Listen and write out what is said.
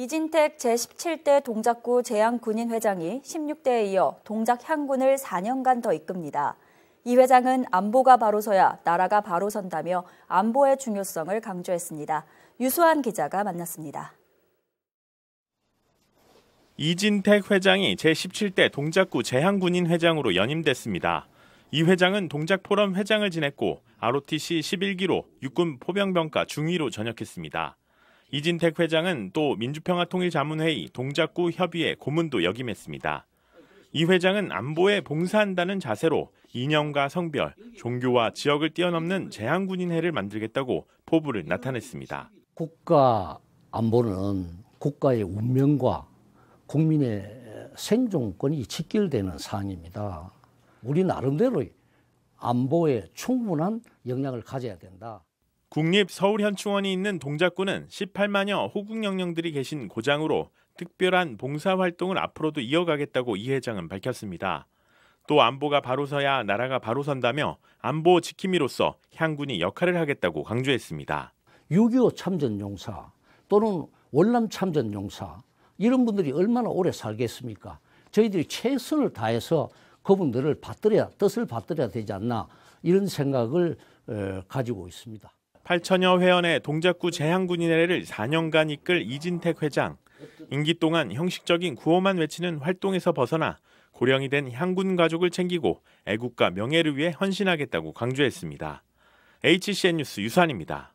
이진택 제17대 동작구 재향군인회장이 16대에 이어 동작 향군을 4년간 더 이끕니다. 이 회장은 안보가 바로 서야 나라가 바로 선다며 안보의 중요성을 강조했습니다. 유수환 기자가 만났습니다. 이진택 회장이 제17대 동작구 재향군인 회장으로 연임됐습니다. 이 회장은 동작포럼 회장을 지냈고 ROTC 11기로 육군 포병병과 중위로 전역했습니다. 이진택 회장은 또 민주평화통일자문회의 동작구 협의회 고문도 역임했습니다. 이 회장은 안보에 봉사한다는 자세로 이념과 성별, 종교와 지역을 뛰어넘는 재향군인회를 만들겠다고 포부를 나타냈습니다. 국가 안보는 국가의 운명과 국민의 생존권이 직결되는 사항입니다. 우리 나름대로 안보에 충분한 영향을 가져야 된다. 국립 서울현충원이 있는 동작구는 18만여 호국영령들이 계신 고장으로 특별한 봉사활동을 앞으로도 이어가겠다고 이 회장은 밝혔습니다. 또 안보가 바로 서야 나라가 바로 선다며 안보 지킴이로서 향군이 역할을 하겠다고 강조했습니다. 6.25 참전용사 또는 월남 참전용사 이런 분들이 얼마나 오래 살겠습니까? 저희들이 최선을 다해서 그분들을 받들어야 뜻을 받들어야 되지 않나 이런 생각을 어, 가지고 있습니다. 8천여 회원의 동작구 재향군인회를 4년간 이끌 이진택 회장. 임기 동안 형식적인 구호만 외치는 활동에서 벗어나 고령이 된 향군 가족을 챙기고 애국과 명예를 위해 헌신하겠다고 강조했습니다. HCN 뉴스 유산입니다.